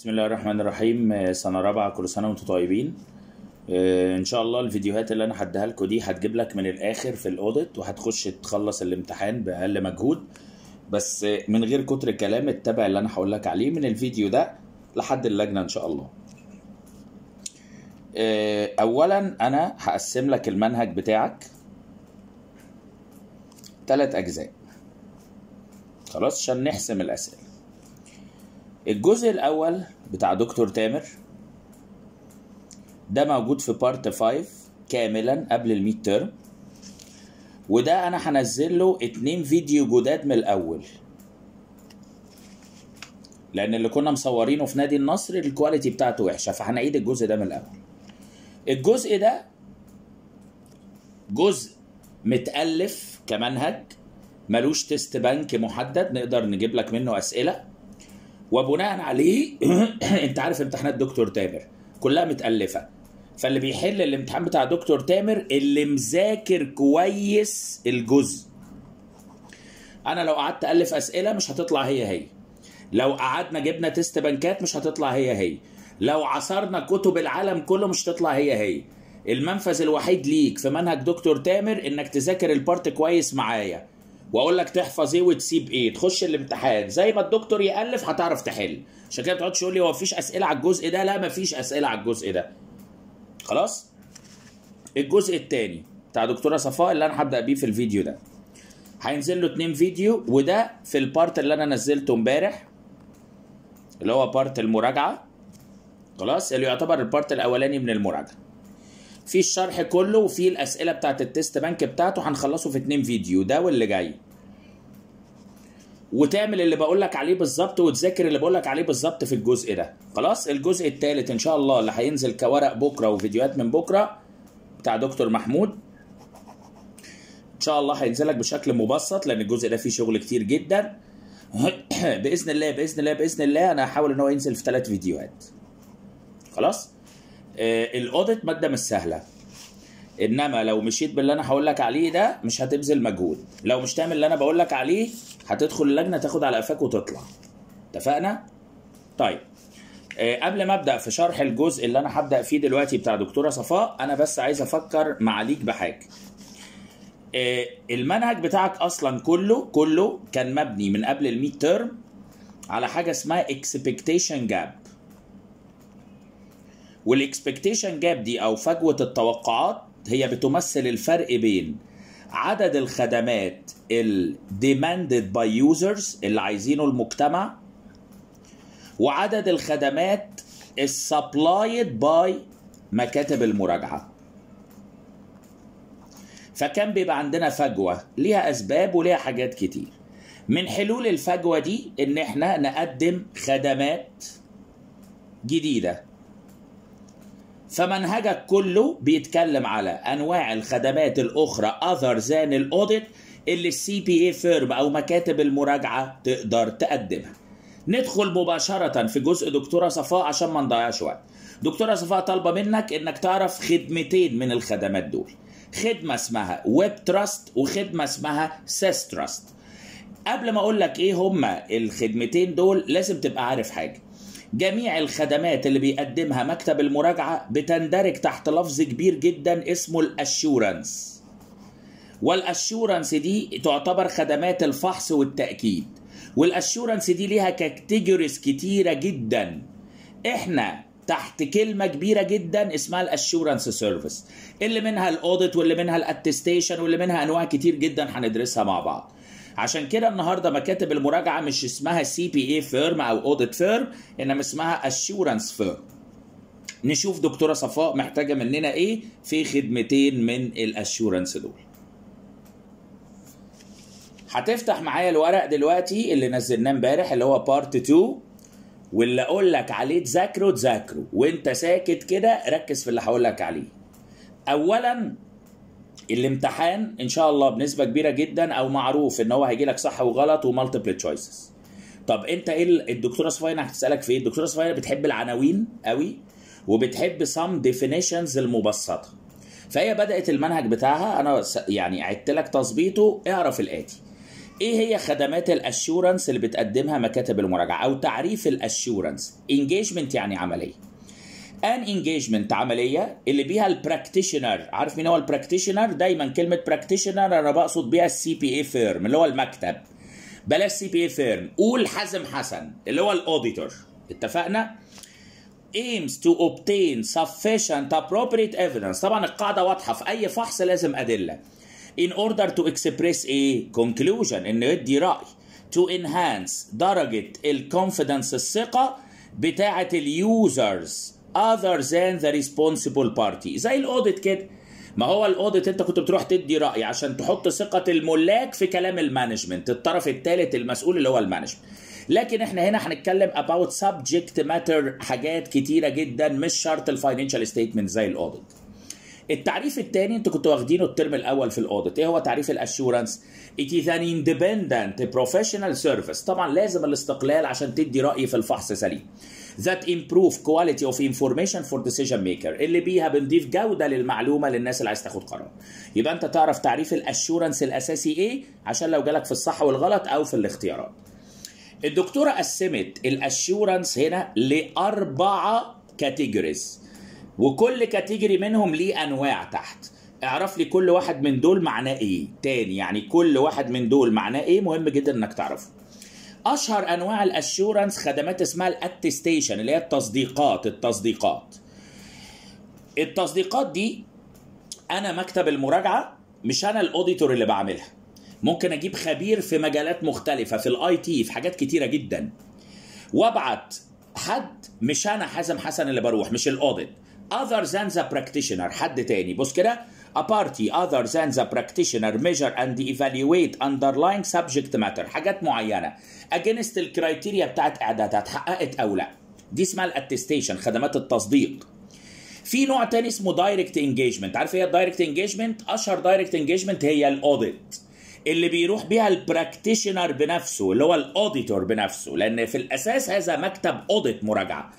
بسم الله الرحمن الرحيم آه، سنة رابعة كل سنة وانتم طيبين آه، ان شاء الله الفيديوهات اللي انا هديها لكم دي هتجيب لك من الاخر في الاوديت وهتخش تخلص الامتحان باقل مجهود بس آه، من غير كتر الكلام اتبع اللي انا هقول لك عليه من الفيديو ده لحد اللجنة ان شاء الله اولا انا هقسم لك المنهج بتاعك ثلاث اجزاء خلاص عشان نحسم الاسئله الجزء الاول بتاع دكتور تامر ده موجود في بارت 5 كاملا قبل الميد ترم وده انا هنزل له اتنين فيديو جداد من الاول لان اللي كنا مصورينه في نادي النصر الكواليتي بتاعته وحشه فهنعيد الجزء ده من الاول الجزء ده جزء متالف كمنهج ملوش تيست بنك محدد نقدر نجيب لك منه اسئله وبناء عليه انت عارف امتحانات دكتور تامر كلها متالفه فاللي بيحل الامتحان بتاع دكتور تامر اللي مذاكر كويس الجزء انا لو قعدت الف اسئله مش هتطلع هي هي لو قعدنا جبنا تيست بنكات مش هتطلع هي هي لو عصرنا كتب العالم كله مش هتطلع هي هي المنفذ الوحيد ليك في منهج دكتور تامر انك تذاكر البارت كويس معايا واقول لك تحفظ ايه وتسيب ايه تخش الامتحان زي ما الدكتور يالف هتعرف تحل عشان كده ما تقعدش تقول لي هو مفيش اسئله على الجزء ده لا مفيش اسئله على الجزء ده خلاص الجزء الثاني بتاع دكتوره صفاء اللي انا هبدا بيه في الفيديو ده هينزل له اتنين فيديو وده في البارت اللي انا نزلته امبارح اللي هو بارت المراجعه خلاص اللي يعتبر البارت الاولاني من المراجعه في الشرح كله وفي الاسئله بتاعت التست بنك بتاعته هنخلصه في اتنين فيديو ده واللي جاي وتعمل اللي بقول لك عليه بالظبط وتذاكر اللي بقول لك عليه بالظبط في الجزء ده خلاص الجزء الثالث ان شاء الله اللي هينزل كورق بكره وفيديوهات من بكره بتاع دكتور محمود ان شاء الله هينزل لك بشكل مبسط لان الجزء ده فيه شغل كتير جدا باذن الله باذن الله باذن الله انا هحاول ان هو ينزل في ثلاث فيديوهات خلاص آه، الاوديت ماده مش سهله انما لو مشيت باللي انا هقول لك عليه ده مش هتبذل مجهود لو مش تعمل اللي انا بقول لك عليه هتدخل اللجنه تاخد على قفاك وتطلع اتفقنا طيب أه قبل ما ابدا في شرح الجزء اللي انا هبدا فيه دلوقتي بتاع دكتوره صفاء انا بس عايز افكر معاليك بحاجه أه المنهج بتاعك اصلا كله كله كان مبني من قبل الميد تيرم على حاجه اسمها اكسبكتيشن جاب والاكسبكتيشن جاب دي او فجوه التوقعات هي بتمثل الفرق بين عدد الخدمات الديماندد باي يوزرز اللي عايزينه المجتمع وعدد الخدمات السبلايد باي مكاتب المراجعه فكان بيبقى عندنا فجوه ليها اسباب وليها حاجات كتير من حلول الفجوه دي ان احنا نقدم خدمات جديده فمنهجك كله بيتكلم على انواع الخدمات الاخرى اذر ذان الاوديت اللي السي بي اي فيرم او مكاتب المراجعه تقدر تقدمها ندخل مباشرة في جزء دكتورة صفاء عشان ما نضيعش وقت. دكتورة صفاء طالبة منك انك تعرف خدمتين من الخدمات دول. خدمة اسمها ويب تراست وخدمة اسمها سيس تراست. قبل ما اقول لك ايه هما الخدمتين دول لازم تبقى عارف حاجة. جميع الخدمات اللي بيقدمها مكتب المراجعة بتندرج تحت لفظ كبير جدا اسمه الأشورنس والأشورنس دي تعتبر خدمات الفحص والتأكيد والأشورنس دي ليها كاتيجوريز كتيرة جدا احنا تحت كلمه كبيره جدا اسمها الاشورنس سيرفيس اللي منها الاوديت واللي منها الاتستيشن واللي منها انواع كتير جدا هندرسها مع بعض عشان كده النهارده مكاتب المراجعه مش اسمها سي بي اي فيرم او اوديت فيرم انما اسمها اشورنس فيرم نشوف دكتوره صفاء محتاجه مننا ايه في خدمتين من الاشورنس دول هتفتح معايا الورق دلوقتي اللي نزلناه امبارح اللي هو بارت 2 واللي اقول لك عليه تذاكره تذاكره وانت ساكت كده ركز في اللي هقول لك عليه اولا الامتحان ان شاء الله بنسبه كبيره جدا او معروف ان هو هيجي لك صح وغلط ومالتيبل تشويسز طب انت ايه الدكتوره صفاينا هتسالك في ايه الدكتوره صفاينا بتحب العناوين قوي وبتحب سام ديفينيشنز المبسطه فهي بدات المنهج بتاعها انا يعني عدت لك تظبيطه اعرف الاتي ايه هي خدمات الاشورنس اللي بتقدمها مكاتب المراجعه او تعريف الاشورنس انجيجمنت يعني عمليه ان انجيجمنت عمليه اللي بيها البراكتيشنر عارف مين هو البراكتيشنر دايما كلمه براكتيشنر انا بقصد بيها السي بي اي فيرم اللي هو المكتب بلاش سي بي اي فيرم قول حازم حسن اللي هو الاوديتور اتفقنا aims to obtain sufficient appropriate evidence طبعا القاعده واضحه في اي فحص لازم ادله in order to express a conclusion انه يدي راي to enhance درجه الكونفيدنس الثقه بتاعه اليوزرز other than the responsible party زي الاوديت كده ما هو الاوديت انت كنت بتروح تدي راي عشان تحط ثقه الملاك في كلام المانجمنت الطرف الثالث المسؤول اللي هو المانجمنت لكن احنا هنا هنتكلم about subject matter حاجات كتيره جدا مش شرط الفاينانشال ستيتمنت زي الاوديت التعريف الثاني انتوا كنتوا واخدينه الترم الاول في الاوديت ايه هو تعريف الاشورنس it is an independent professional service طبعا لازم الاستقلال عشان تدي راي في الفحص سليم that improve quality of information for decision maker اللي بيها بنضيف جوده للمعلومه للناس اللي عايز تاخد قرار يبقى انت تعرف تعريف الاشورنس الاساسي ايه عشان لو جالك في الصح والغلط او في الاختيارات الدكتوره قسمت الاشورنس هنا لاربعه كاتيجوريز وكل كاتيجوري منهم ليه انواع تحت اعرف لي كل واحد من دول معناه ايه تاني يعني كل واحد من دول معناه ايه مهم جدا انك تعرفه اشهر انواع الاشورنس خدمات اسمها الاتستيشن اللي هي التصديقات التصديقات التصديقات دي انا مكتب المراجعه مش انا الاوديتور اللي بعملها ممكن اجيب خبير في مجالات مختلفه في الاي تي في حاجات كتيره جدا وابعت حد مش انا حازم حسن اللي بروح مش الاوديت اذر ذان ذا براكتيشنر حد تاني بص كده a party other than the practitioner measure and evaluate underlying subject matter حاجات معينة against الكرايتيريا بتاعت إعدادها اتحققت أو لا دي اسمها الاتستيشن خدمات التصديق في نوع تاني اسمه دايركت انجيجمنت عارف ايه الدايركت انجيجمنت اشهر دايركت انجيجمنت هي الاوديت اللي بيروح بيها البراكتيشنر بنفسه اللي هو الاوديتور بنفسه لان في الاساس هذا مكتب اوديت مراجعه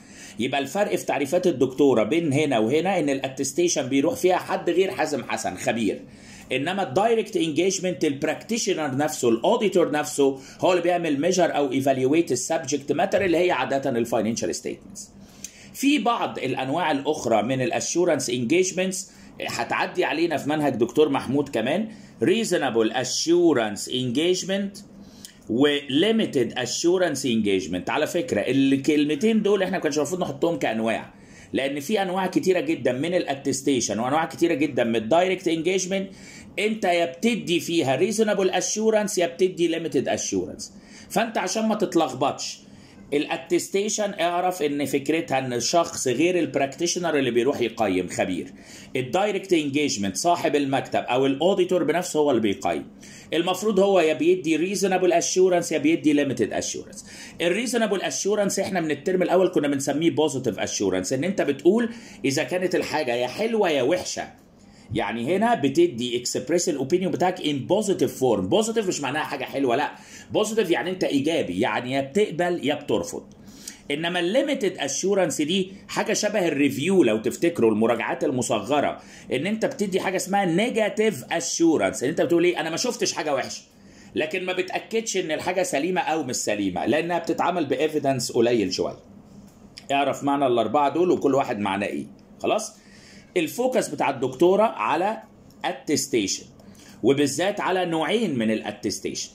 يبقى الفرق في تعريفات الدكتوره بين هنا وهنا ان الاتستيشن بيروح فيها حد غير حازم حسن خبير انما الدايركت انجيجمنت البراكتيشنر نفسه الاوديتور نفسه هو اللي بيعمل ميجر او ايفالويت السبجكت ماتر اللي هي عاده الفاينانشال ستيتمنتس في بعض الانواع الاخرى من الاشورنس انجيجمنتس هتعدي علينا في منهج دكتور محمود كمان ريزونبل اشورنس انجيجمنت وليميتد اشورنس انجيجمنت على فكره الكلمتين دول احنا ما كانش المفروض نحطهم كانواع لان في انواع كتيره جدا من الاتستيشن وانواع كتيره جدا من الدايركت انجيجمنت انت يا بتدي فيها ريزونبل اشورنس يا بتدي ليميتد اشورنس فانت عشان ما تتلخبطش الاتستيشن اعرف ان فكرتها ان الشخص غير البراكتيشنر اللي بيروح يقيم خبير الدايركت انجيجمنت صاحب المكتب او الاوديتور بنفسه هو اللي بيقيم المفروض هو يا بيدي ريزونبل اشورنس يا بيدي ليميتد اشورنس الريزونبل اشورنس احنا من الترم الاول كنا بنسميه بوزيتيف اشورنس ان انت بتقول اذا كانت الحاجه يا حلوه يا وحشه يعني هنا بتدي اكسبريس الاوبينيون بتاعك ان بوزيتيف فورم بوزيتيف مش معناها حاجه حلوه لا بوزيتيف يعني انت ايجابي يعني يا بتقبل يا بترفض انما الليميتد اشورنس دي حاجه شبه الريفيو لو تفتكروا المراجعات المصغره ان انت بتدي حاجه اسمها نيجاتيف اشورنس ان انت بتقول ايه انا ما شفتش حاجه وحشه لكن ما بتاكدش ان الحاجه سليمه او مش سليمه لانها بتتعمل بايفيدنس قليل شويه اعرف معنى الاربعه دول وكل واحد معناه ايه خلاص الفوكس بتاع الدكتوره على اتستيشن وبالذات على نوعين من الاتستيشن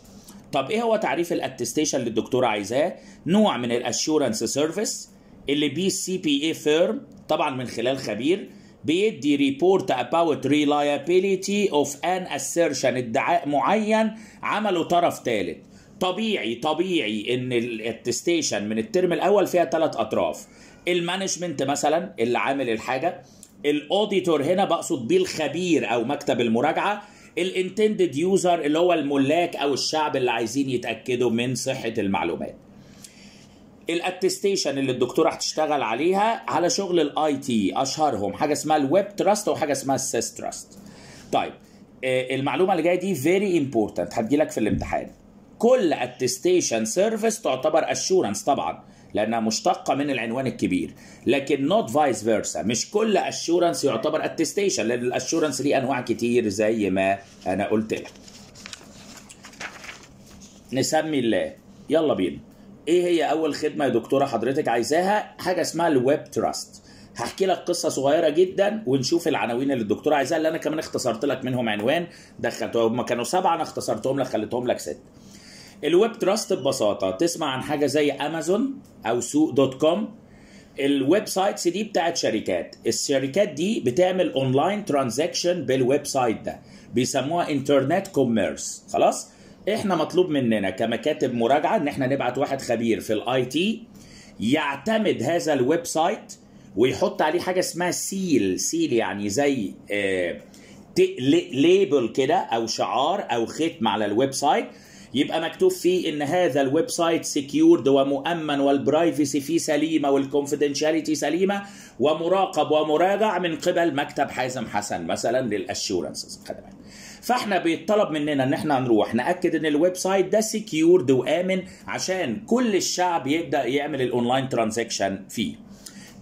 طب ايه هو تعريف الاتستيشن اللي الدكتوره عايزاه نوع من الاشورنس سيرفيس اللي بي السي بي اي فيرم طبعا من خلال خبير بيدي ريبورت اباوت ريلايابيليتي اوف ان اسيرشن ادعاء معين عمله طرف ثالث طبيعي طبيعي ان الاتستيشن من الترم الاول فيها ثلاث اطراف المانجمنت مثلا اللي عامل الحاجه الاوديتور هنا بقصد بيه الخبير او مكتب المراجعه الانتندد يوزر اللي هو الملاك او الشعب اللي عايزين يتاكدوا من صحه المعلومات الاتستيشن اللي الدكتوره هتشتغل عليها على شغل الاي تي اشهرهم حاجه اسمها الويب تراست وحاجه اسمها السيس تراست طيب آه، المعلومه اللي جايه دي فيري امبورتنت هتجيلك في الامتحان كل اتستيشن سيرفيس تعتبر اشورنس طبعا لانها مشتقه من العنوان الكبير لكن نوت فايس فيرسا مش كل اشورنس يعتبر اتستيشن لان الاشورنس ليه انواع كتير زي ما انا قلت لك نسمي الله يلا بينا ايه هي اول خدمه يا دكتوره حضرتك عايزاها حاجه اسمها الويب تراست هحكي لك قصه صغيره جدا ونشوف العناوين اللي الدكتوره عايزاها اللي انا كمان اختصرت لك منهم عنوان دخلتهم هم كانوا سبعه انا اختصرتهم لك خليتهم لك سته الويب تراست ببساطه تسمع عن حاجه زي امازون او سوق دوت كوم الويب سايتس دي بتاعت شركات الشركات دي بتعمل اونلاين ترانزاكشن بالويب سايت ده بيسموها انترنت كوميرس خلاص احنا مطلوب مننا كمكاتب مراجعه ان احنا نبعت واحد خبير في الاي تي يعتمد هذا الويب سايت ويحط عليه حاجه اسمها سيل سيل يعني زي آه ليبل كده او شعار او ختم على الويب سايت يبقى مكتوب فيه ان هذا الويب سايت سكيورد ومؤمن والبرايفسي فيه سليمه والكونفيدنشاليتي سليمه ومراقب ومراجع من قبل مكتب حازم حسن مثلا للاشورنس خدمات فاحنا بيطلب مننا ان احنا نروح ناكد ان الويب سايت ده سكيورد وامن عشان كل الشعب يبدا يعمل الاونلاين ترانزاكشن فيه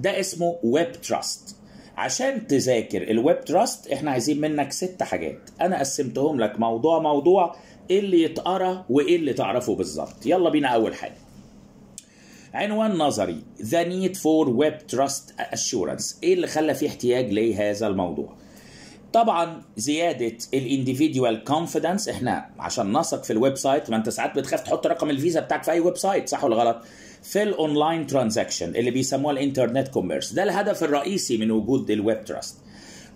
ده اسمه ويب تراست عشان تذاكر الويب تراست احنا عايزين منك ست حاجات انا قسمتهم لك موضوع موضوع ايه اللي يتقرا وايه اللي تعرفه بالظبط يلا بينا اول حاجه عنوان نظري The Need for Web Trust Assurance ايه اللي خلى في احتياج لهذا الموضوع طبعا زياده الانديفيديوال كونفيدنس احنا عشان نثق في الويب سايت ما انت ساعات بتخاف تحط رقم الفيزا بتاعك في اي ويب سايت صح ولا غلط في الاونلاين ترانزاكشن اللي بيسموها الانترنت كوميرس ده الهدف الرئيسي من وجود الويب تراست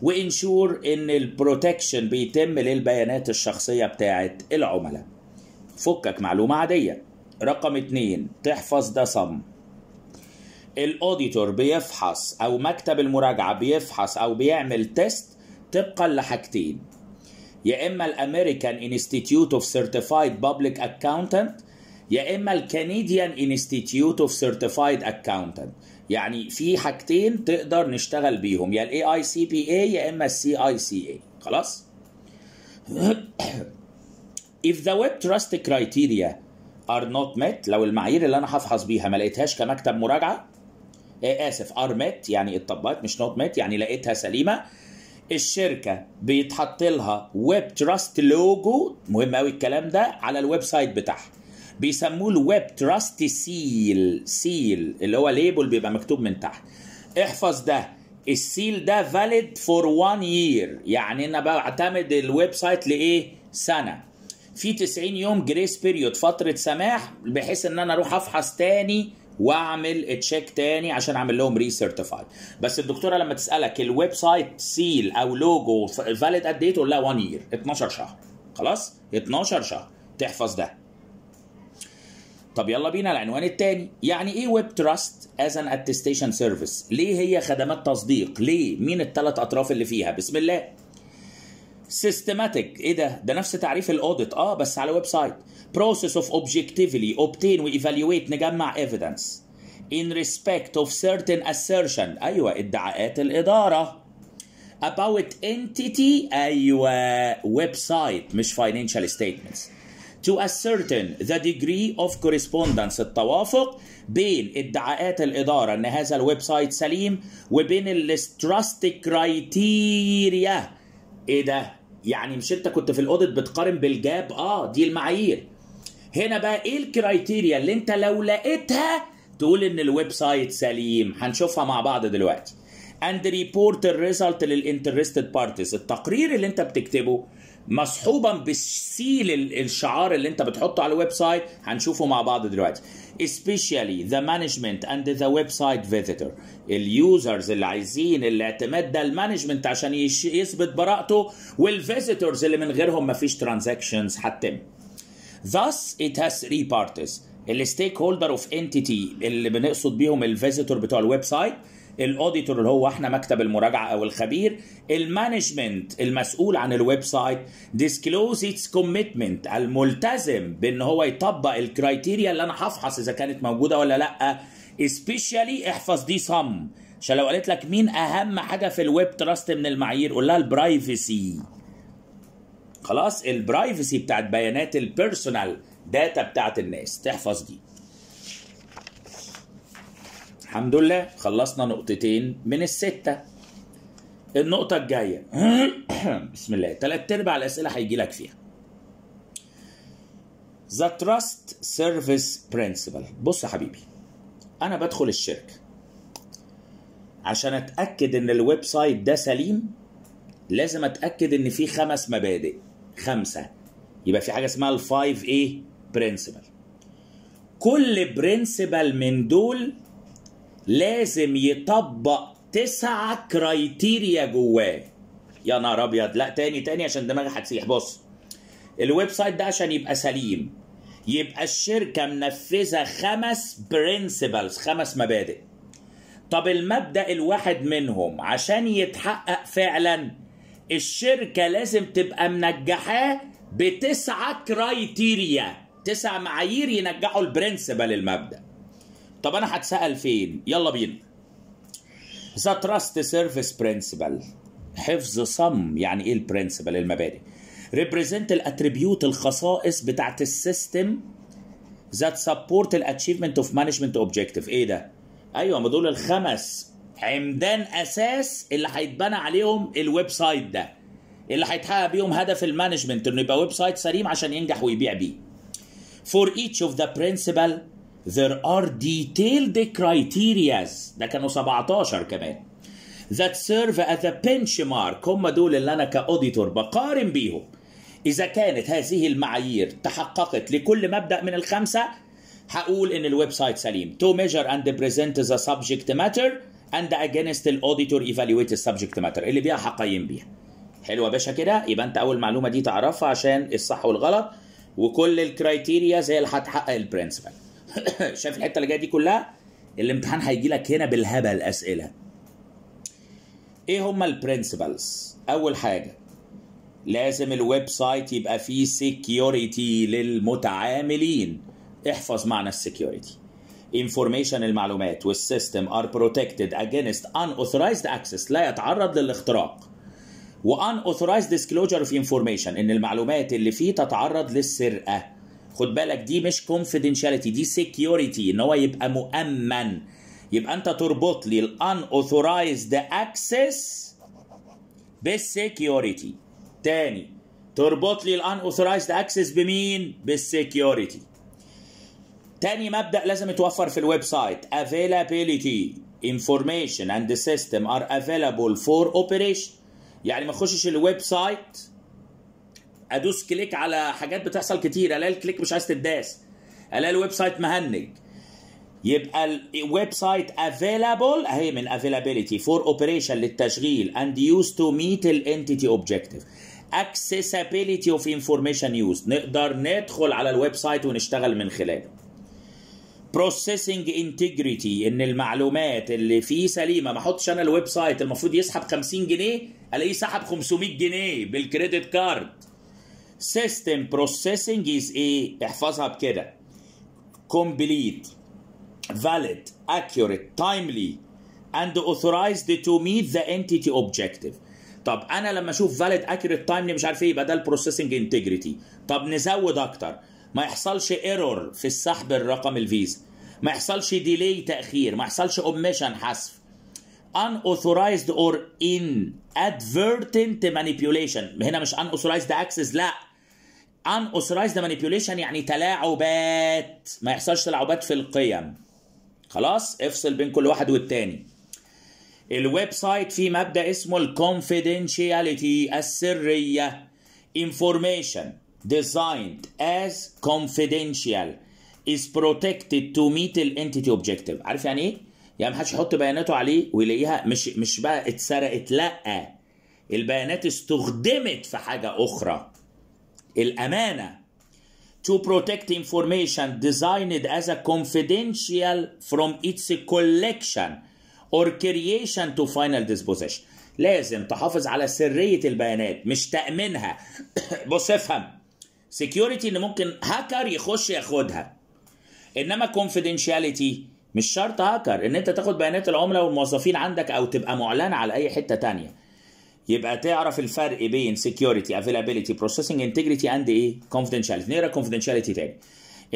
وانشور ان البروتكشن بيتم للبيانات الشخصيه بتاعه العملاء فكك معلومه عاديه رقم اتنين تحفظ ده صم الاوديتور بيفحص او مكتب المراجعه بيفحص او بيعمل تيست طبقا لحاجتين يا اما الامريكان انستيتيوت اوف سيرتيفايد بابليك اكاونتنت يا اما الكنديان انستيتيوت اوف سيرتيفايد اكاونتنت يعني في حاجتين تقدر نشتغل بيهم يا الاي اي سي بي اي يا اما السي اي سي اي خلاص if the web trust criteria are not met لو المعايير اللي انا هفحص بيها ما لقيتهاش كمكتب مراجعه آه، اسف are met يعني اتطبقت مش not met يعني لقيتها سليمه الشركه بيتحط لها ويب تراست لوجو مهم قوي الكلام ده على الويب سايت بتاعها بيسموه الويب تراست سيل سيل اللي هو ليبل بيبقى مكتوب من تحت احفظ ده السيل ده فاليد فور 1 يير يعني انا بعتمد الويب سايت لايه سنه في 90 يوم جريس بيريود فتره سماح بحيث ان انا اروح افحص تاني واعمل تشيك تاني عشان اعمل لهم ريسيرتيفايد بس الدكتوره لما تسالك الويب سايت سيل او لوجو فاليد قد ايه تقول لها 1 يير 12 شهر خلاص 12 شهر تحفظ ده طب يلا بينا العنوان الثاني يعني ايه ويب تراست از ان اتستيشن سيرفيس ليه هي خدمات تصديق ليه مين الثلاث اطراف اللي فيها بسم الله سيستماتيك ايه ده ده نفس تعريف الاوديت اه بس على ويب سايت بروسيس اوف اوبجكتيفلي اوبتين وايفالويت نجمع ايفيدنس ان ريسبكت اوف سيرتن اسيرشن ايوه ادعاءات الاداره about entity ايوه ويب سايت مش financial statements to ascertain the degree of correspondence التوافق بين ادعاءات الإدارة أن هذا الويب سايت سليم وبين الاستراست كرايتيريا إيه ده؟ يعني مش أنت كنت في الأوديت بتقارن بالجاب؟ آه دي المعايير هنا بقى إيه الكرايتيريا اللي أنت لو لقيتها تقول إن الويب سايت سليم هنشوفها مع بعض دلوقتي and report the result للانترستد بارتيز التقرير اللي انت بتكتبه مصحوبا بالسيل الشعار اللي انت بتحطه على الويب سايت هنشوفه مع بعض دلوقتي especially the management and the website visitor اليوزرز اللي عايزين الاعتماد ده المانجمنت عشان يثبت براءته والفيزيتورز اللي من غيرهم مفيش ترانزاكشنز هتتم thus it has three parties الستيك هولدر اوف انتيتي اللي بنقصد بيهم الفيزيتور بتوع الويب سايت الاوديتور اللي هو احنا مكتب المراجعه او الخبير المانجمنت المسؤول عن الويب سايت ديسكلوز اتس كوميتمنت الملتزم بان هو يطبق الكرايتيريا اللي انا هفحص اذا كانت موجوده ولا لا سبيشالي احفظ دي صم عشان لو قالت لك مين اهم حاجه في الويب تراست من المعايير قول لها البرايفسي خلاص البرايفسي بتاعت بيانات البيرسونال داتا بتاعت الناس تحفظ دي الحمد لله خلصنا نقطتين من الستة النقطة الجاية بسم الله تلات أرباع الأسئلة هيجي لك فيها ذا تراست سيرفيس برنسبل بص يا حبيبي أنا بدخل الشركة عشان أتأكد إن الويب سايت ده سليم لازم أتأكد إن في خمس مبادئ خمسة يبقى في حاجة اسمها الفايف إيه برنسبل كل برنسبل من دول لازم يطبق تسع كرايتيريا جواه يا نهار ابيض لا تاني تاني عشان دماغي هتسيح بص الويب سايت ده عشان يبقى سليم يبقى الشركة منفذة خمس برنسبلز خمس مبادئ طب المبدأ الواحد منهم عشان يتحقق فعلا الشركة لازم تبقى منجحاه بتسعة كرايتيريا تسع معايير ينجحوا البرنسبل المبدأ طب انا هتسال فين يلا بينا ذا تراست سيرفيس برنسبل حفظ صم يعني ايه البرنسبل المبادئ ريبريزنت الاتريبيوت الخصائص بتاعت السيستم ذات سبورت الاتشيفمنت اوف مانجمنت اوبجيكتيف ايه ده ايوه ما دول الخمس عمدان اساس اللي هيتبنى عليهم الويب سايت ده اللي هيتحقق بيهم هدف المانجمنت انه يبقى ويب سايت سليم عشان ينجح ويبيع بيه فور ايتش اوف ذا principle there are detailed criteria ده كانوا 17 كمان that serve as a benchmark هم دول اللي انا كاوديتور بقارن بيهم اذا كانت هذه المعايير تحققت لكل مبدا من الخمسه هقول ان الويب سايت سليم to measure and present the subject matter and against the auditor evaluate the subject matter اللي بيها هقيم بيها حلوه يا باشا كده يبقى انت اول معلومه دي تعرفها عشان الصح والغلط وكل الكريتيريا زي اللي هتحقق البرنسبل شايف الحته اللي جايه دي كلها الامتحان هيجي لك هنا بالهبل اسئله ايه هما البرنسبلز اول حاجه لازم الويب سايت يبقى فيه سيكيورتي للمتعاملين احفظ معنى السيكيورتي انفورميشن المعلومات والسيستم ار بروتكتد اجينست ان اوثرايزد اكسس لا يتعرض للاختراق وان اوثرايزد ديسكلوجر اوف انفورميشن ان المعلومات اللي فيه تتعرض للسرقه خد بالك دي مش كونفيدنشاليتي دي سيكيورتي ان هو يبقى مؤمن يبقى انت تربط لي الان اوثورايزد اكسس بالسيكيورتي تاني تربط لي الان اوثورايزد اكسس بمين بالسيكيورتي تاني مبدا لازم يتوفر في الويب سايت افيلابيليتي انفورميشن اند سيستم ار افيلابل فور اوبريشن يعني ما تخشش الويب سايت ادوس كليك على حاجات بتحصل كتير الاقي الكليك مش عايز تداس الاقي الويب سايت مهنج يبقى الويب سايت افيلابل اهي من افيلابيلتي فور اوبريشن للتشغيل اند يوز تو ميت الانتيتي اوبجيكتيف accessibility of information يوز نقدر ندخل على الويب سايت ونشتغل من خلاله processing integrity ان المعلومات اللي فيه سليمه ما احطش انا الويب سايت المفروض يسحب 50 جنيه الاقيه سحب 500 جنيه بالكريدت كارد system processing is ايه احفظها بكده complete valid accurate timely and authorized to meet the entity objective طب انا لما اشوف valid accurate timely مش عارف ايه يبقى ده البروسيسنج انتجريتي طب نزود اكتر ما يحصلش ايرور في السحب الرقم الفيزا ما يحصلش ديلي تاخير ما يحصلش اوميشن حذف unauthorized or inadvertent manipulation هنا مش unauthorized access لا ان اوثرايزد مانيبيوليشن يعني تلاعبات ما يحصلش تلاعبات في القيم خلاص افصل بين كل واحد والتاني الويب سايت فيه مبدا اسمه الكونفيدنشياليتي السريه information designed as confidential is protected to meet the entity objective عارف يعني ايه يعني محدش يحط بياناته عليه ويلاقيها مش مش بقى اتسرقت لا البيانات استخدمت في حاجه اخرى الأمانة to protect information designed as a confidential from its collection or creation to final disposition لازم تحافظ على سرية البيانات مش تأمينها بص افهم سيكيورتي ان ممكن هاكر يخش ياخدها انما كونفيدنشاليتي مش شرط هاكر ان انت تاخد بيانات العملاء والموظفين عندك او تبقى معلنة على اي حتة تانية يبقى تعرف الفرق بين سكيورتي افيلابيلتي بروسيسنج انتجريتي اند ايه كونفيدنشاليتي نقرا كونفيدنشاليتي تاني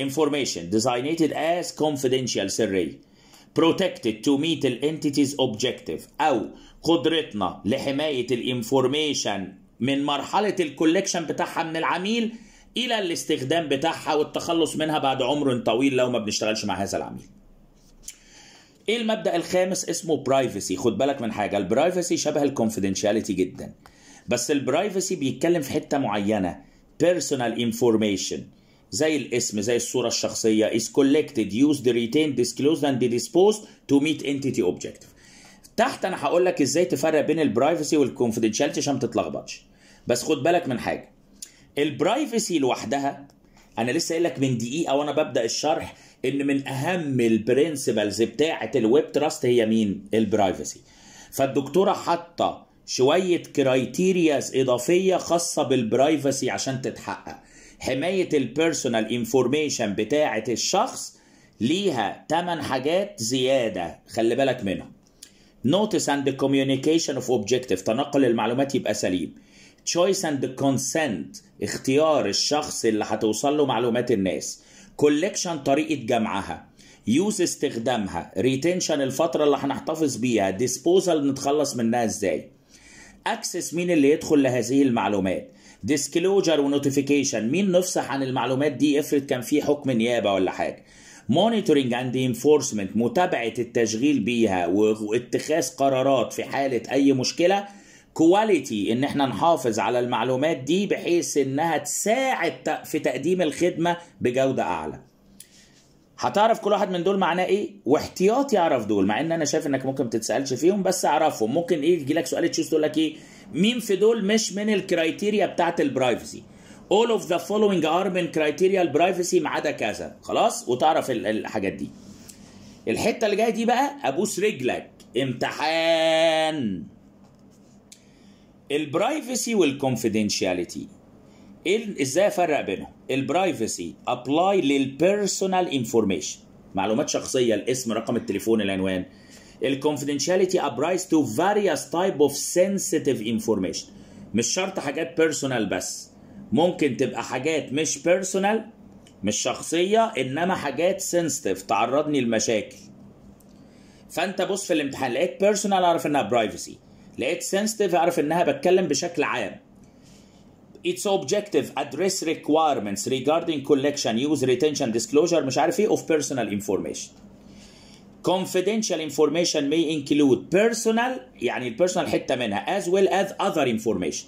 information designated as confidential سريه protected to meet the entity's objective او قدرتنا لحمايه الانفورميشن من مرحله الكولكشن بتاعها من العميل الى الاستخدام بتاعها والتخلص منها بعد عمر طويل لو ما بنشتغلش مع هذا العميل ايه المبدا الخامس اسمه برايفسي خد بالك من حاجه البرايفسي شبه الكونفيدنشاليتي جدا بس البرايفسي بيتكلم في حته معينه بيرسونال انفورميشن زي الاسم زي الصوره الشخصيه is collected used retained disclosed and disposed to meet entity objective تحت انا هقول لك ازاي تفرق بين البرايفسي والكونفيدنشاليتي عشان ما تتلخبطش بس خد بالك من حاجه البرايفسي لوحدها انا لسه قايل لك من دقيقه وانا ببدا الشرح ان من اهم البرنسبلز بتاعه الويب تراست هي مين البرايفسي فالدكتوره حاطه شويه كرايتيرياز اضافيه خاصه بالبرايفسي عشان تتحقق حمايه البيرسونال انفورميشن بتاعه الشخص ليها 8 حاجات زياده خلي بالك منهم نوتس اند كوميونيكيشن اوف اوبجكتيف تنقل المعلومات يبقى سليم تشويس اند كونسنت اختيار الشخص اللي هتوصل له معلومات الناس كولكشن طريقه جمعها يوز استخدامها ريتنشن الفتره اللي هنحتفظ بيها ديسبوزال نتخلص منها ازاي اكسس مين اللي يدخل لهذه المعلومات ديسكلوجر ونوتيفيكيشن مين نفصح عن المعلومات دي افرض كان في حكم نيابه ولا حاجه مونيتورنج اند انفورسمنت متابعه التشغيل بيها واتخاذ قرارات في حاله اي مشكله كواليتي ان احنا نحافظ على المعلومات دي بحيث انها تساعد في تقديم الخدمه بجوده اعلى هتعرف كل واحد من دول معناه ايه واحتياطي اعرف دول مع ان انا شايف انك ممكن تتسالش فيهم بس اعرفهم ممكن ايه يجي لك سؤال تشوز تقول لك ايه مين في دول مش من الكرايتيريا بتاعه البرايفسي all of the following are من كرايتيريا البرايفسي ما عدا كذا خلاص وتعرف الحاجات دي الحته اللي جايه دي بقى ابوس رجلك امتحان البرايفسي والكونفيدنشاليتي ازاي افرق بينهم البرايفسي ابلاي للبيرسونال انفورميشن معلومات شخصيه الاسم رقم التليفون العنوان الكونفيدنشاليتي ابرايز تو فاريوس تايب اوف سنسيتيف انفورميشن مش شرط حاجات بيرسونال بس ممكن تبقى حاجات مش بيرسونال مش شخصيه انما حاجات سنسيتيف تعرضني لمشاكل فانت بص في الامتحان لقيت بيرسونال اعرف انها برايفسي لقيت سنسيتيف اعرف انها بتكلم بشكل عام its objective address requirements regarding collection use retention disclosure مش عارف ايه of personal information confidential information may include personal يعني personal حته منها as well as other information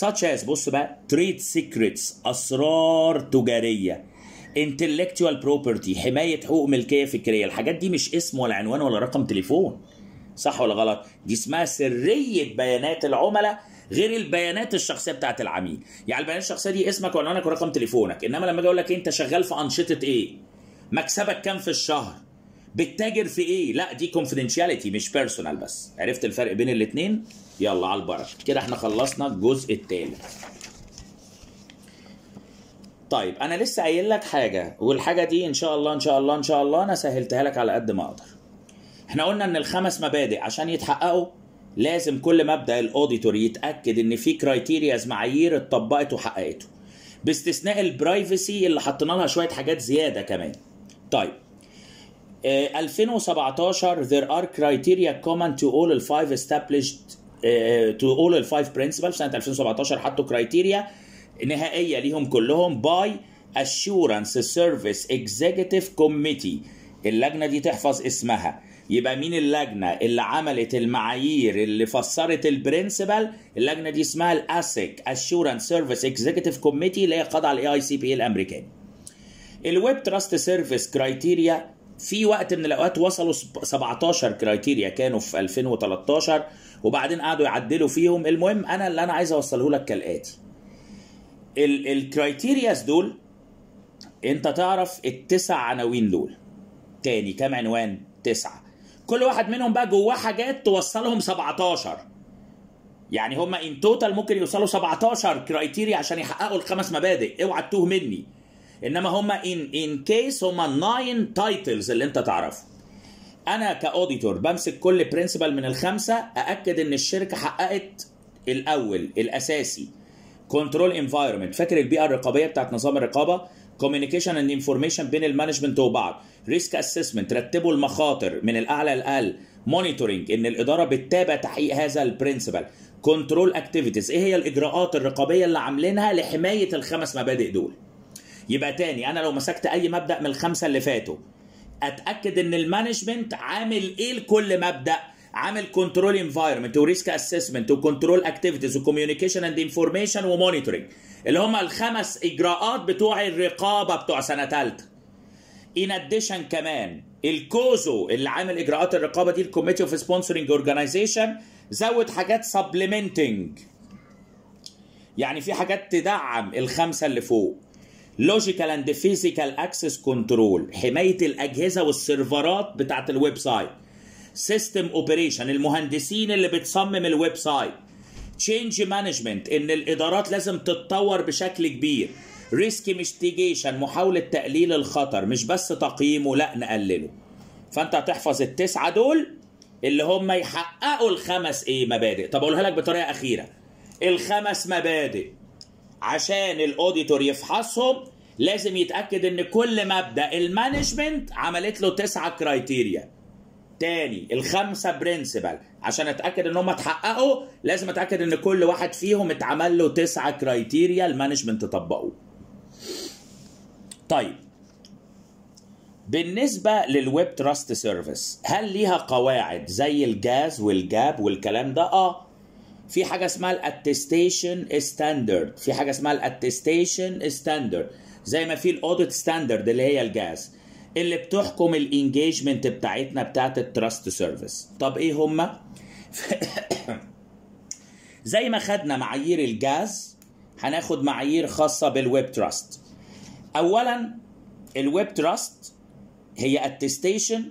such as بص بقى trade secrets اسرار تجاريه intellectual property حمايه حقوق ملكيه فكريه الحاجات دي مش اسم ولا عنوان ولا رقم تليفون صح ولا غلط دي اسمها سريه بيانات العملاء غير البيانات الشخصيه بتاعت العميل يعني البيانات الشخصيه دي اسمك وعنوانك ورقم تليفونك انما لما اجي اقول لك انت شغال في انشطه ايه مكسبك كام في الشهر بتتاجر في ايه لا دي كونفيدنشاليتي مش بيرسونال بس عرفت الفرق بين الاثنين يلا على البركه كده احنا خلصنا الجزء الثالث طيب انا لسه قايل لك حاجه والحاجه دي ان شاء الله ان شاء الله ان شاء الله انا سهلتها لك على قد ما اقدر احنا قلنا ان الخمس مبادئ عشان يتحققوا لازم كل مبدا الاوديتور يتاكد ان في كرايتيرياز معايير اتطبقت وحققته باستثناء البرايفسي اللي حطينا لها شويه حاجات زياده كمان طيب 2017 آه، there are criteria common to all the five established uh, to all the five principles سنه 2017 حطوا كرايتيريا نهائيه ليهم كلهم by assurance service executive committee اللجنه دي تحفظ اسمها يبقى مين اللجنه اللي عملت المعايير اللي فسرت البرنسبل اللجنه دي اسمها الاسيك اشورنس سيرفيس اكزيكتيف كوميتي اللي هي خاضعه الاي اي سي بي الامريكاني الويب تراست سيرفيس كرايتيريا في وقت من الاوقات وصلوا 17 كرايتيريا كانوا في 2013 وبعدين قعدوا يعدلوا فيهم المهم انا اللي انا عايز اوصله لك كالاتي الكرايتيرياز دول انت تعرف التسع عناوين دول تاني كام عنوان تسعه كل واحد منهم بقى جواه حاجات توصلهم 17 يعني هما ان توتال ممكن يوصلوا 17 كرايتيريا عشان يحققوا الخمس مبادئ اوعى تتوه مني انما هما ان ان كيس هما 9 تايتلز اللي انت تعرفه انا كاوديتور بمسك كل برنسبل من الخمسه ااكد ان الشركه حققت الاول الاساسي كنترول انفايرمنت فاكر البيئه الرقابيه بتاعت نظام الرقابه كوميونيكيشن اند انفورميشن بين المانجمنت وبعض ريسك اسسمنت رتبوا المخاطر من الاعلى للاقل مونيتورنج ان الاداره بتتابع تحقيق هذا البرنسبل كنترول اكتيفيتيز ايه هي الاجراءات الرقابيه اللي عاملينها لحمايه الخمس مبادئ دول يبقى تاني انا لو مسكت اي مبدا من الخمسه اللي فاتوا اتاكد ان المانجمنت عامل ايه لكل مبدا عامل كنترول انفايرمنت وريسك اسسمنت وكنترول اكتيفيتيز وكوميونيكيشن اند انفورميشن ومونيتورنج اللي هم الخمس اجراءات بتوع الرقابه بتوع سنه ثالثه ان اديشن كمان الكوزو اللي عامل اجراءات الرقابه دي الكوميتي اوف سبونسرنج اورجانيزيشن زود حاجات سبلمنتنج يعني في حاجات تدعم الخمسه اللي فوق لوجيكال اند فيزيكال اكسس كنترول حمايه الاجهزه والسيرفرات بتاعت الويب سايت سيستم اوبريشن المهندسين اللي بتصمم الويب سايت تشينج مانجمنت ان الادارات لازم تتطور بشكل كبير ريسك ميتيجيشن محاولة تقليل الخطر مش بس تقييمه لا نقلله فانت هتحفظ التسعة دول اللي هم يحققوا الخمس ايه مبادئ طب اقولها لك بطريقة اخيرة الخمس مبادئ عشان الاوديتور يفحصهم لازم يتاكد ان كل مبدا المانجمنت عملت له تسعه كرايتيريا تاني الخمسه برنسبل عشان اتاكد ان هم اتحققوا لازم اتاكد ان كل واحد فيهم اتعمل له تسعه كرايتيريا المانجمنت طبقوه طيب بالنسبة للويب تراست سيرفيس هل ليها قواعد زي الجاز والجاب والكلام ده؟ اه في حاجة اسمها الاتستيشن ستاندرد في حاجة اسمها الاتستيشن ستاندرد زي ما في الاوديت ستاندرد اللي هي الجاز اللي بتحكم الانجيجمنت بتاعتنا بتاعت التراست سيرفيس طب ايه هما زي ما خدنا معايير الجاز هناخد معايير خاصه بالويب تراست اولا الويب تراست هي اتستيشن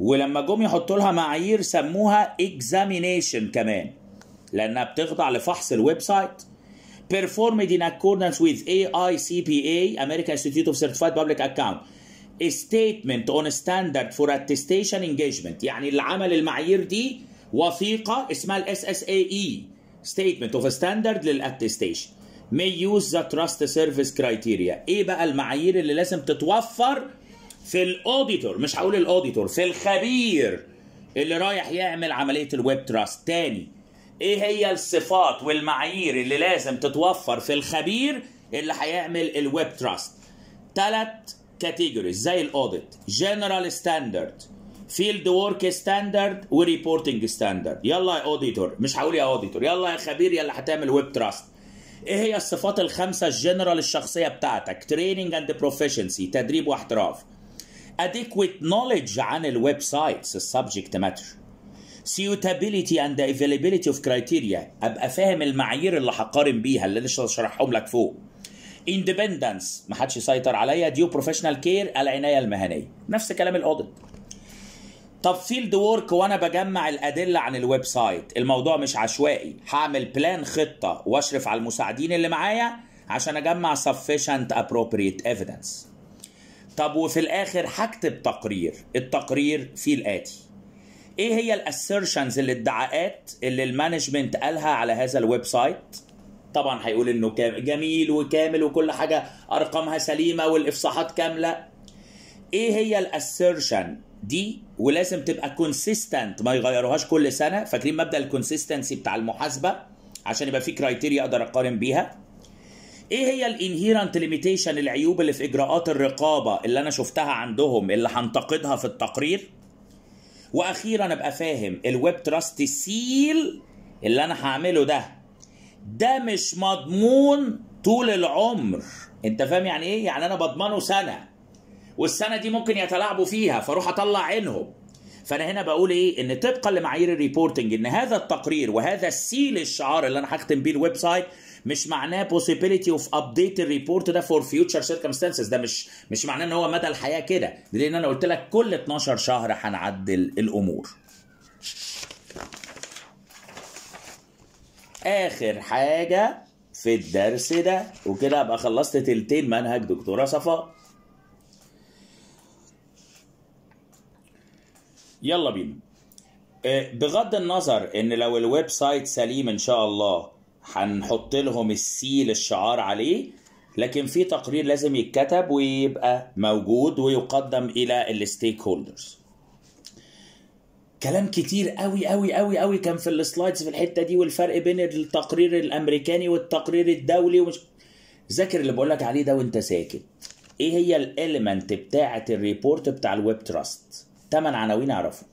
ولما جم يحطوا لها معايير سموها اكزامينيشن كمان لانها بتخضع لفحص الويب سايت performed in accordance with AICPA American Institute of Certified Public Account statement on standard for attestation engagement يعني اللي عمل المعايير دي وثيقة اسمها ال SSAE statement of standard للاتستيشن may use the trust service criteria ايه بقى المعايير اللي لازم تتوفر في الاوديتور مش هقول الاوديتور في الخبير اللي رايح يعمل عملية الويب تراست تاني ايه هي الصفات والمعايير اللي لازم تتوفر في الخبير اللي هيعمل الويب تراست ثلاث كاتيجوريز زي الاوديت جنرال ستاندرد فيلد ورك ستاندرد وريبورتنج ستاندرد يلا يا اوديتور مش هقول يا اوديتور يلا يا خبير يلا هتعمل ويب تراست ايه هي الصفات الخمسه الجنرال الشخصيه بتاعتك تريننج اند بروفيشنسي تدريب واحتراف adequate knowledge عن الويب سايتس السبجكت ماتر suitability and availability of criteria ابقى فاهم المعايير اللي هقارن بيها اللي لسه شرحهم لك فوق اندبندنس ما حدش يسيطر عليا ديو بروفيشنال كير العنايه المهنيه نفس كلام الاوديت طب فيلد وورك وانا بجمع الادله عن الويب سايت الموضوع مش عشوائي هعمل بلان خطه واشرف على المساعدين اللي معايا عشان اجمع sufficient appropriate evidence طب وفي الاخر هكتب تقرير التقرير فيه الاتي ايه هي الاسيرشنز الادعاءات اللي المانجمنت قالها على هذا الويب سايت طبعا هيقول انه جميل وكامل وكل حاجه ارقامها سليمه والافصاحات كامله ايه هي الاسيرشن دي ولازم تبقى كونسيستنت ما يغيروهاش كل سنه فاكرين مبدا الكونسيستنسي بتاع المحاسبه عشان يبقى في كرايتيريا اقدر اقارن بيها ايه هي الانهيرنت ليميتيشن العيوب اللي في اجراءات الرقابه اللي انا شفتها عندهم اللي هنتقدها في التقرير واخيرا ابقى فاهم الويب تراست سيل اللي انا هعمله ده ده مش مضمون طول العمر انت فاهم يعني ايه يعني انا بضمنه سنه والسنه دي ممكن يتلاعبوا فيها فاروح اطلع عينهم فانا هنا بقول ايه ان طبقا لمعايير الريبورتنج ان هذا التقرير وهذا السيل الشعار اللي انا هختم بيه الويب سايت مش معناه possibility of update الريبورت ده for future circumstances ده مش مش معناه ان هو مدى الحياه كده لان انا قلت لك كل 12 شهر هنعدل الامور اخر حاجه في الدرس ده وكده ابقى خلصت تلتين منهج دكتوره صفاء يلا بينا آه، بغض النظر ان لو الويب سايت سليم ان شاء الله هنحط لهم السيل الشعار عليه لكن في تقرير لازم يتكتب ويبقى موجود ويقدم الى الستيك هولدرز كلام كتير قوي قوي قوي قوي كان في السلايدز في الحته دي والفرق بين التقرير الامريكاني والتقرير الدولي ومش ذاكر اللي بقول لك عليه ده وانت ساكت ايه هي الاليمنت بتاعه الريبورت بتاع الويب تراست ثمان عناوين اعرفهم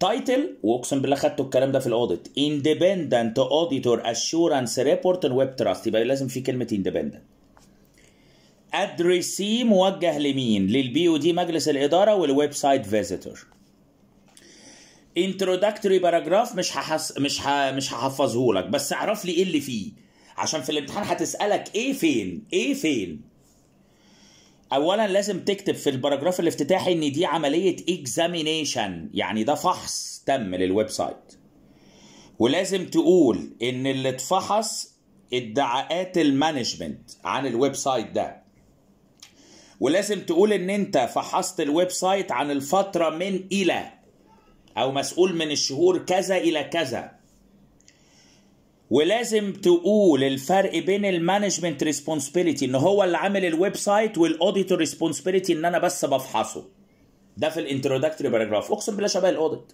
تايتل واقسم بالله خدتوا الكلام ده في الاوديت اندبندنت اوديتور اشورنس ريبورت الويب تراست يبقى لازم في كلمه اندبندنت ادريسي موجه لمين للبي او دي مجلس الاداره والويب سايت فيزيتور انترودكتوري باراجراف مش هحس مش ه... مش هحفظه لك بس اعرف لي ايه اللي فيه عشان في الامتحان هتسالك ايه فين ايه فين اولا لازم تكتب في الباراجراف الافتتاحي ان دي عمليه اكزامينيشن يعني ده فحص تم للويب سايت ولازم تقول ان اللي اتفحص ادعاءات المانجمنت عن الويب سايت ده ولازم تقول ان انت فحصت الويب سايت عن الفتره من الى او مسؤول من الشهور كذا الى كذا ولازم تقول الفرق بين المانجمنت ريسبونسبيلتي ان هو اللي عامل الويب سايت والاوديتور ريسبونسبيلتي ان انا بس بفحصه ده في الانترودكتوري باراجراف اقسم بالله شبه الاوديت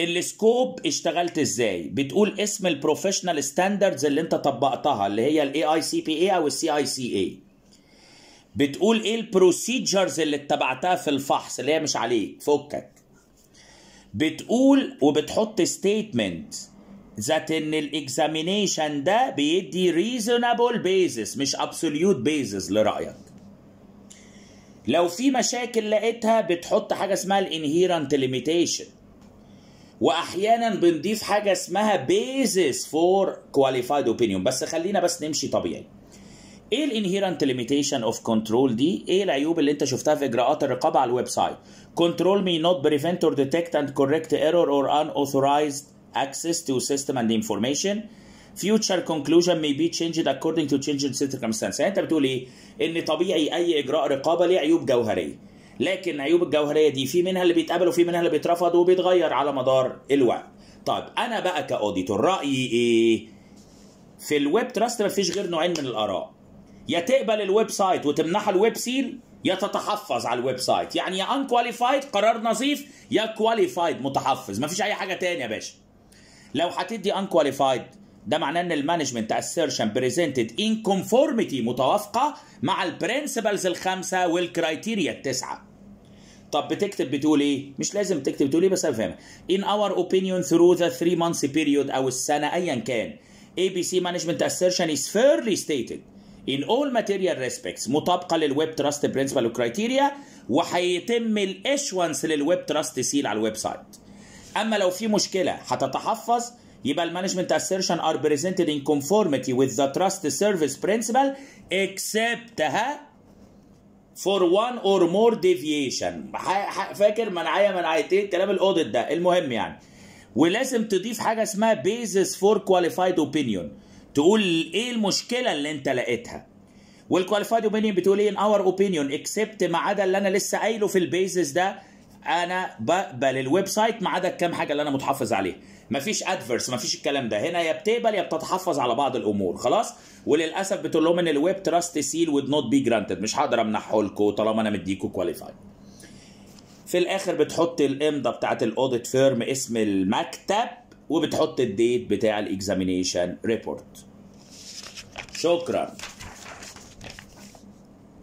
السكوب اشتغلت ازاي بتقول اسم البروفيشنال ستاندردز اللي انت طبقتها اللي هي الاي اي سي بي اي او السي اي سي اي بتقول ايه البروسيجرز اللي اتبعتها في الفحص اللي هي مش عليك فكك بتقول وبتحط ستيتمنت ذات ان الاكزامينيشن ده بيدي ريزونابل بيزس مش ابسوليوت بيزس لرايك لو في مشاكل لقيتها بتحط حاجه اسمها الانهيرنت ليميتيشن واحيانا بنضيف حاجه اسمها بيزس فور كواليفايد اوبينيون بس خلينا بس نمشي طبيعي ايه الانهيرنت ليميتيشن اوف كنترول دي ايه العيوب اللي انت شفتها في اجراءات الرقابه على الويب سايت كنترول may not prevent or detect and correct error or unauthorized access to system and information future conclusion may be changed according to changed circumstances يعني انت بتقول ايه ان طبيعي اي اجراء رقابه ليه عيوب جوهريه لكن عيوب الجوهريه دي في منها اللي بيتقبل وفي منها اللي بيترفض وبيتغير على مدار الوقت طيب انا بقى كاوديتور رايي ايه في الويب تراست مفيش غير نوعين من الاراء يا تقبل الويب سايت وتمنحها الويب سيل يا تتحفظ على الويب سايت يعني يا ان كواليفايد قرار نظيف يا كواليفايد متحفظ مفيش اي حاجه تاني يا باشا لو هتدي ان كواليفايد ده معناه ان المانجمنت اسيرشن بريزنتد ان كونفورميتي متوافقه مع البرنسبلز الخمسه والكرايتيريا التسعه طب بتكتب بتقول ايه؟ مش لازم تكتب بتقول ايه بس انا فاهمك. In our opinion through the three months period او السنه ايا كان ABC management assertion is fairly stated in all material respects مطابقه للويب تراست برنسبل وكرايتيريا وهيتم الاشوانس للويب تراست سيل على الويب سايت اما لو في مشكله هتتحفظ يبقى المانجمنت اسيرشن ار بريزنتد ان كونفورميتي وذ ذا تراست سيرفيس برنسبل اكسبت ها فور وان اور مور ديفيشن فاكر منعيه منعيتين كلام الاوديت ده المهم يعني ولازم تضيف حاجه اسمها بيزس فور كواليفايد اوبينيون تقول ايه المشكله اللي انت لقيتها والكواليفايد اوبينيون بتقول ايه ان اور اوبينيون اكسبت ما عدا اللي انا لسه قايله في البيزس ده انا بقبل الويب سايت ما عدا الكام حاجه اللي انا متحفظ عليها مفيش ادفرس مفيش الكلام ده هنا يا بتقبل يا بتتحفظ على بعض الامور خلاص وللاسف بتقول لهم ان الويب تراست سيل ود نوت بي جرانتد مش هقدر امنحه لكم طالما انا مديكوا كواليفايد في الاخر بتحط الامضه بتاعت الاوديت فيرم اسم المكتب وبتحط الديت بتاع الاكزامينيشن ريبورت شكرا